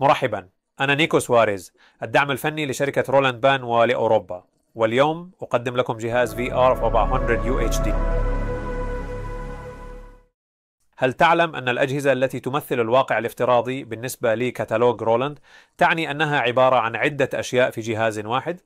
مرحبا أنا نيكو سواريز الدعم الفني لشركة رولاند بان ولأوروبا واليوم أقدم لكم جهاز VR 400 UHD هل تعلم أن الأجهزة التي تمثل الواقع الافتراضي بالنسبة لكتالوج رولاند تعني أنها عبارة عن عدة أشياء في جهاز واحد؟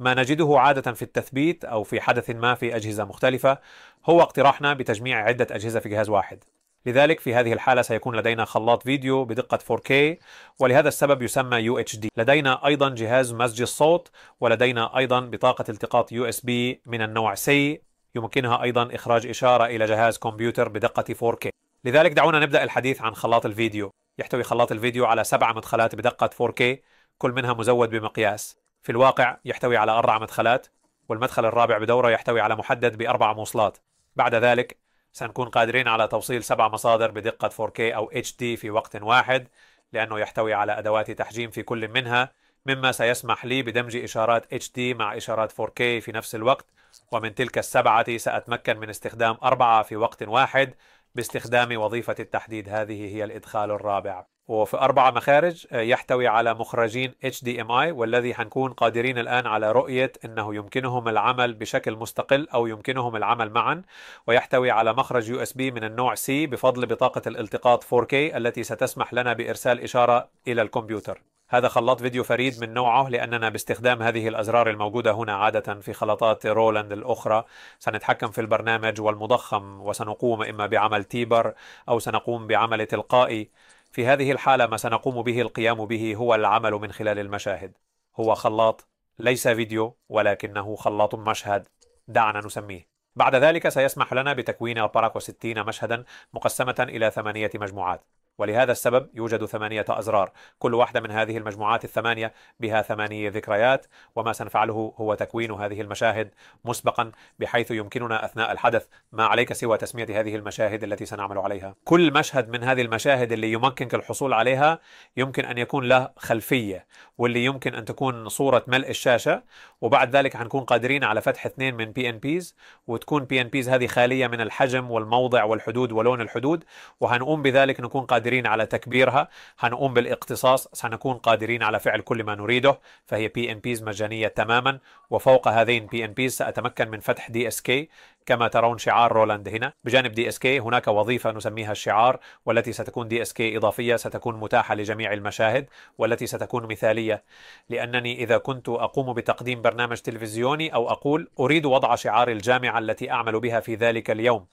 ما نجده عادة في التثبيت أو في حدث ما في أجهزة مختلفة هو اقتراحنا بتجميع عدة أجهزة في جهاز واحد لذلك في هذه الحالة سيكون لدينا خلاط فيديو بدقة 4K ولهذا السبب يسمى UHD لدينا أيضا جهاز مزج الصوت ولدينا أيضا بطاقة التقاط USB من النوع سي يمكنها أيضا إخراج إشارة إلى جهاز كمبيوتر بدقة 4K لذلك دعونا نبدأ الحديث عن خلاط الفيديو يحتوي خلاط الفيديو على سبع مدخلات بدقة 4K كل منها مزود بمقياس في الواقع يحتوي على أربع مدخلات والمدخل الرابع بدوره يحتوي على محدد بأربع موصلات بعد ذلك سنكون قادرين على توصيل سبع مصادر بدقة 4K أو HD في وقت واحد لأنه يحتوي على أدوات تحجيم في كل منها مما سيسمح لي بدمج إشارات HD مع إشارات 4K في نفس الوقت ومن تلك السبعة سأتمكن من استخدام أربعة في وقت واحد باستخدام وظيفة التحديد هذه هي الإدخال الرابع وفي أربع مخارج آه، يحتوي على مخرجين HDMI والذي هنكون قادرين الآن على رؤية أنه يمكنهم العمل بشكل مستقل أو يمكنهم العمل معا ويحتوي على مخرج USB من النوع C بفضل بطاقة الالتقاط 4K التي ستسمح لنا بإرسال إشارة إلى الكمبيوتر هذا خلاط فيديو فريد من نوعه لأننا باستخدام هذه الأزرار الموجودة هنا عادة في خلطات رولاند الأخرى سنتحكم في البرنامج والمضخم وسنقوم إما بعمل تيبر أو سنقوم بعمل تلقائي في هذه الحالة ما سنقوم به القيام به هو العمل من خلال المشاهد هو خلاط ليس فيديو ولكنه خلاط مشهد دعنا نسميه بعد ذلك سيسمح لنا بتكوين الباراكو 60 مشهدا مقسمة إلى ثمانية مجموعات ولهذا السبب يوجد ثمانية أزرار كل واحدة من هذه المجموعات الثمانية بها ثمانية ذكريات وما سنفعله هو تكوين هذه المشاهد مسبقا بحيث يمكننا أثناء الحدث ما عليك سوى تسمية هذه المشاهد التي سنعمل عليها كل مشهد من هذه المشاهد اللي يمكنك الحصول عليها يمكن أن يكون له خلفية واللي يمكن أن تكون صورة ملء الشاشة وبعد ذلك حنكون قادرين على فتح اثنين من بي ان بيز وتكون بي ان بيز هذه خالية من الحجم والموضع والحدود ولون الحدود وهنقوم بذلك نكون قادرين قادرين على تكبيرها هنقوم بالاقتصاص سنكون قادرين على فعل كل ما نريده فهي بي ان بيز مجانية تماما وفوق هذين بي ان بيز سأتمكن من فتح دي اس كي كما ترون شعار رولاند هنا بجانب دي اس كي هناك وظيفة نسميها الشعار والتي ستكون دي اس كي إضافية ستكون متاحة لجميع المشاهد والتي ستكون مثالية لأنني إذا كنت أقوم بتقديم برنامج تلفزيوني أو أقول أريد وضع شعار الجامعة التي أعمل بها في ذلك اليوم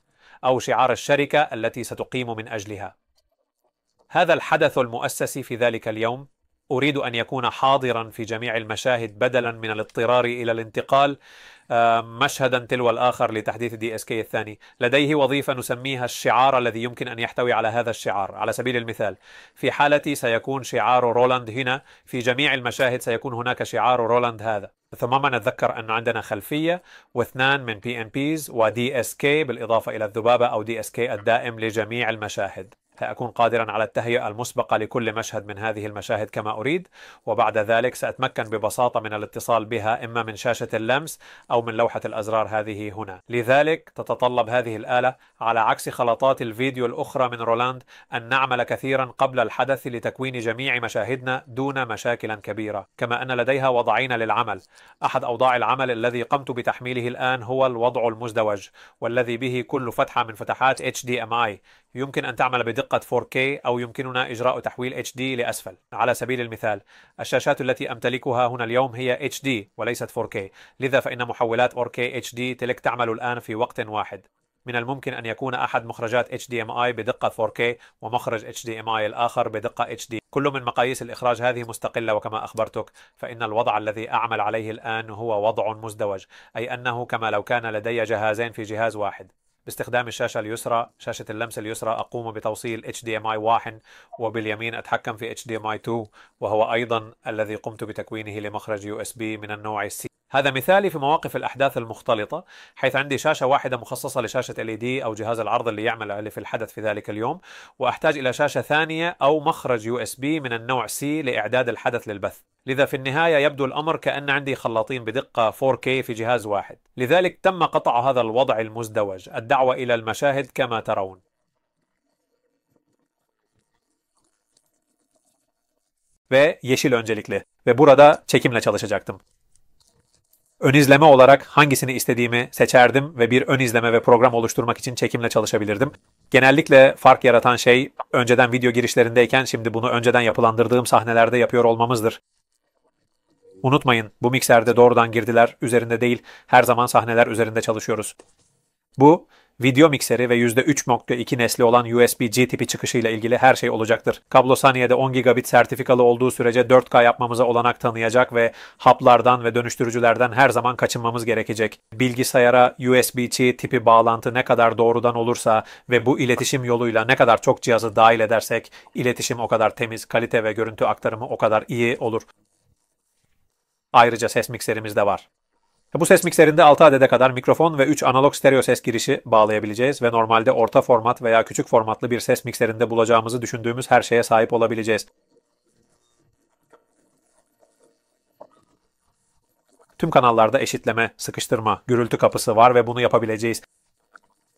أو شعار الشركة التي ستقيم من أجلها هذا الحدث المؤسس في ذلك اليوم أريد أن يكون حاضرا في جميع المشاهد بدلا من الاضطرار إلى الانتقال آه، مشهدا تلو الآخر لتحديث دي اس كي الثاني لديه وظيفة نسميها الشعار الذي يمكن أن يحتوي على هذا الشعار على سبيل المثال في حالتي سيكون شعار رولاند هنا في جميع المشاهد سيكون هناك شعار رولاند هذا ما نتذكر أن عندنا خلفية واثنان من بي ان بيز ودي اس كي بالإضافة إلى الذبابة أو دي اس كي الدائم لجميع المشاهد أكون قادرا على التهيئة المسبقة لكل مشهد من هذه المشاهد كما أريد وبعد ذلك سأتمكن ببساطة من الاتصال بها إما من شاشة اللمس أو من لوحة الأزرار هذه هنا لذلك تتطلب هذه الآلة على عكس خلطات الفيديو الأخرى من رولاند أن نعمل كثيرا قبل الحدث لتكوين جميع مشاهدنا دون مشاكل كبيرة كما أن لديها وضعين للعمل أحد أوضاع العمل الذي قمت بتحميله الآن هو الوضع المزدوج والذي به كل فتحة من فتحات HDMI يمكن أن تعمل بدقة فقط 4K أو يمكننا إجراء تحويل HD لأسفل على سبيل المثال الشاشات التي أمتلكها هنا اليوم هي HD وليست 4K لذا فإن محولات 4K HD تلك تعمل الآن في وقت واحد من الممكن أن يكون أحد مخرجات HDMI بدقة 4K ومخرج HDMI الآخر بدقة HD كل من مقاييس الإخراج هذه مستقلة وكما أخبرتك فإن الوضع الذي أعمل عليه الآن هو وضع مزدوج أي أنه كما لو كان لدي جهازين في جهاز واحد باستخدام الشاشة اليسرى شاشة اللمس اليسرى أقوم بتوصيل HDMI 1 وباليمين أتحكم في HDMI 2 وهو أيضا الذي قمت بتكوينه لمخرج USB من النوع C هذا مثالي في مواقف الأحداث المختلطة حيث عندي شاشة واحدة مخصصة لشاشة LED أو جهاز العرض اللي يعمل في الحدث في ذلك اليوم وأحتاج إلى شاشة ثانية أو مخرج USB من النوع C لإعداد الحدث للبث لذا في النهاية يبدو الأمر كأن عندي خلاطين بدقة 4K في جهاز واحد لذلك تم قطع هذا الوضع المزدوج الدعوة إلى المشاهد كما ترون ve yeşil öncelikli ve burada çekimle çalışacaktım. Ön izleme olarak hangisini istediğimi seçerdim ve bir ön izleme ve program oluşturmak için çekimle çalışabilirdim. Genellikle fark yaratan şey önceden video girişlerindeyken şimdi bunu önceden yapılandırdığım sahnelerde yapıyor olmamızdır. Unutmayın bu mikserde doğrudan girdiler üzerinde değil her zaman sahneler üzerinde çalışıyoruz. Bu video mikseri ve %3.2 nesli olan USB-C tipi çıkışıyla ilgili her şey olacaktır. Kablo saniyede 10 gigabit sertifikalı olduğu sürece 4K yapmamıza olanak tanıyacak ve haplardan ve dönüştürücülerden her zaman kaçınmamız gerekecek. Bilgisayara USB-C tipi bağlantı ne kadar doğrudan olursa ve bu iletişim yoluyla ne kadar çok cihazı dahil edersek iletişim o kadar temiz, kalite ve görüntü aktarımı o kadar iyi olur. Ayrıca ses mikserimiz de var. Bu ses mikserinde 6 adede kadar mikrofon ve 3 analog stereo ses girişi bağlayabileceğiz ve normalde orta format veya küçük formatlı bir ses mikserinde bulacağımızı düşündüğümüz her şeye sahip olabileceğiz. Tüm kanallarda eşitleme, sıkıştırma, gürültü kapısı var ve bunu yapabileceğiz.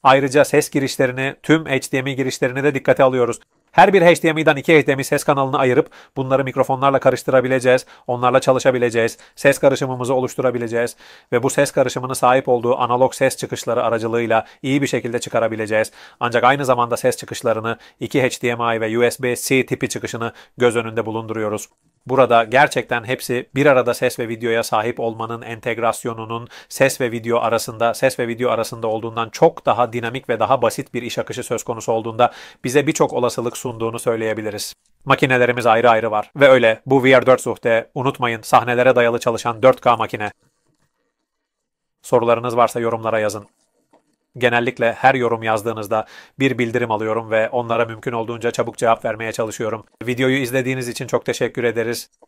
Ayrıca ses girişlerini, tüm HDMI girişlerini de dikkate alıyoruz. Her bir HDMI'den iki HDMI ses kanalını ayırıp bunları mikrofonlarla karıştırabileceğiz, onlarla çalışabileceğiz, ses karışımımızı oluşturabileceğiz ve bu ses karışımını sahip olduğu analog ses çıkışları aracılığıyla iyi bir şekilde çıkarabileceğiz. Ancak aynı zamanda ses çıkışlarını iki HDMI ve USB-C tipi çıkışını göz önünde bulunduruyoruz. Burada gerçekten hepsi bir arada ses ve videoya sahip olmanın entegrasyonunun ses ve video arasında ses ve video arasında olduğundan çok daha dinamik ve daha basit bir iş akışı söz konusu olduğunda bize birçok olasılık sunduğunu söyleyebiliriz. Makinelerimiz ayrı ayrı var ve öyle bu VR4 suhte. unutmayın sahnelere dayalı çalışan 4K makine. Sorularınız varsa yorumlara yazın genellikle her yorum yazdığınızda bir bildirim alıyorum ve onlara mümkün olduğunca çabuk cevap vermeye çalışıyorum. Videoyu izlediğiniz için çok teşekkür ederiz.